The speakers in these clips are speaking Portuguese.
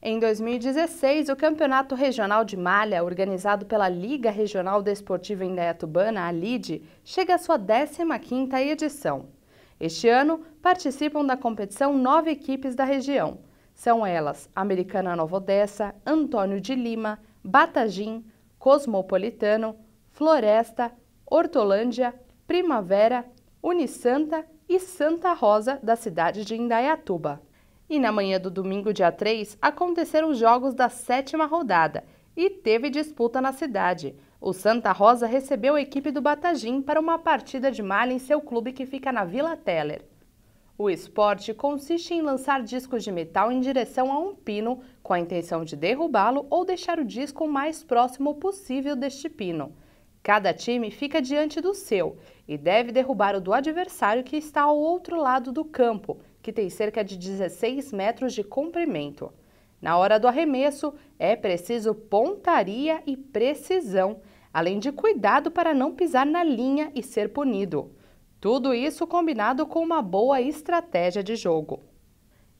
Em 2016, o Campeonato Regional de Malha, organizado pela Liga Regional Desportiva Indaiatubana, a LIDE, chega à sua 15ª edição. Este ano, participam da competição nove equipes da região. São elas Americana Nova Odessa, Antônio de Lima, Batagim, Cosmopolitano, Floresta, Hortolândia, Primavera, Unisanta e Santa Rosa, da cidade de Indaiatuba. E na manhã do domingo, dia 3, aconteceram os jogos da sétima rodada e teve disputa na cidade. O Santa Rosa recebeu a equipe do Batagim para uma partida de malha em seu clube que fica na Vila Teller. O esporte consiste em lançar discos de metal em direção a um pino, com a intenção de derrubá-lo ou deixar o disco o mais próximo possível deste pino. Cada time fica diante do seu e deve derrubar o do adversário que está ao outro lado do campo, que tem cerca de 16 metros de comprimento. Na hora do arremesso, é preciso pontaria e precisão, além de cuidado para não pisar na linha e ser punido. Tudo isso combinado com uma boa estratégia de jogo.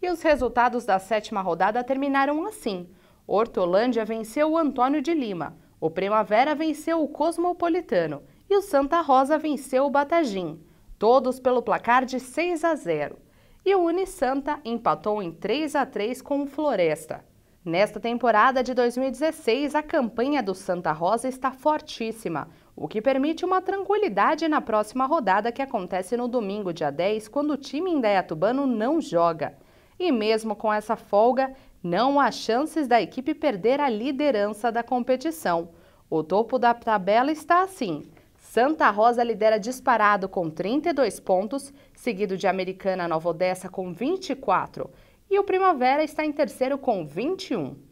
E os resultados da sétima rodada terminaram assim. Hortolândia venceu o Antônio de Lima, o Primavera venceu o Cosmopolitano e o Santa Rosa venceu o Batagim, todos pelo placar de 6 a 0. E o Unisanta empatou em 3 a 3 com o Floresta. Nesta temporada de 2016, a campanha do Santa Rosa está fortíssima, o que permite uma tranquilidade na próxima rodada que acontece no domingo, dia 10, quando o time indaiatubano não joga. E mesmo com essa folga, não há chances da equipe perder a liderança da competição. O topo da tabela está assim. Santa Rosa lidera disparado com 32 pontos, seguido de Americana Nova Odessa com 24. E o Primavera está em terceiro com 21.